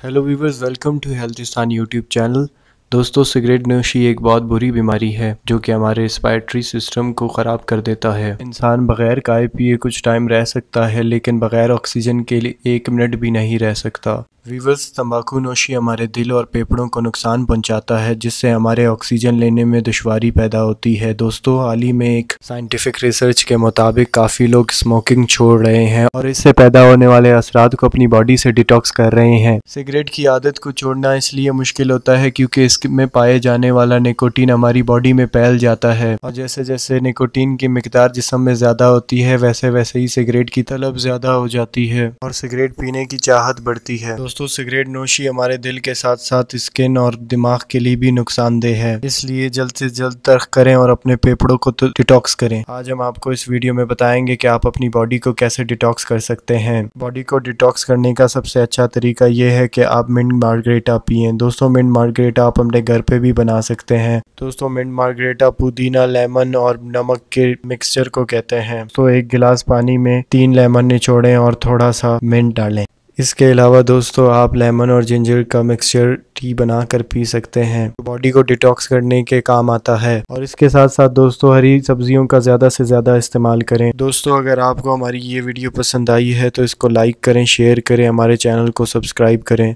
hello viewers welcome to healthistan youtube channel दोस्तों cigarette नोशी एक बहुत बुरी बीमारी है जो कि हमारे रिस्पायरेटरी सिस्टम को ख़राब कर देता है इंसान बगैर काय पिए कुछ टाइम रह सकता है लेकिन बगैर ऑक्सीजन के लिए एक मिनट भी नहीं रह सकता वीवर्स तम्बाकू नोशी हमारे दिल और पेपड़ों को नुकसान पहुंचाता है जिससे हमारे ऑक्सीजन लेने में दुशारी पैदा होती है दोस्तों हाल ही में एक साइंटिफिक रिसर्च के मुताबिक काफ़ी लोग स्मोकिंग छोड़ रहे हैं और इससे पैदा होने वाले असरात को अपनी बॉडी से डिटॉक्स कर रहे हैं सिगरेट की आदत को छोड़ना इसलिए मुश्किल होता है क्योंकि इस इसके में पाए जाने वाला निकोटीन हमारी बॉडी में फैल जाता है और जैसे जैसे निकोटीन की मकदार जिसम में ज़्यादा होती है वैसे वैसे ही सिगरेट की तलब ज़्यादा हो जाती है और सिगरेट पीने की चाहत बढ़ती है दोस्तों सिगरेट नोशी हमारे दिल के साथ साथ स्किन और दिमाग के लिए भी नुकसानदेह है इसलिए जल्द से जल्द तर्क करें और अपने फेफड़ों को डिटॉक्स तो करें आज हम आपको इस वीडियो में बताएंगे कि आप अपनी बॉडी को कैसे डिटॉक्स कर सकते हैं बॉडी को डिटॉक्स करने का सबसे अच्छा तरीका यह है कि आप मिंट मार्गरेटा पिए दोस्तों मिंट मार्गरेटा आप अपने घर पे भी बना सकते हैं दोस्तों मिंट मार्गरेटा पुदीना लेमन और नमक के मिक्सचर को कहते हैं तो एक गिलास पानी में तीन लेमन निचोड़े और थोड़ा सा मिंट डालें इसके अलावा दोस्तों आप लेमन और जिंजर का मिक्सचर टी बना कर पी सकते हैं बॉडी को डिटॉक्स करने के काम आता है और इसके साथ साथ दोस्तों हरी सब्जियों का ज़्यादा से ज़्यादा इस्तेमाल करें दोस्तों अगर आपको हमारी ये वीडियो पसंद आई है तो इसको लाइक करें शेयर करें हमारे चैनल को सब्सक्राइब करें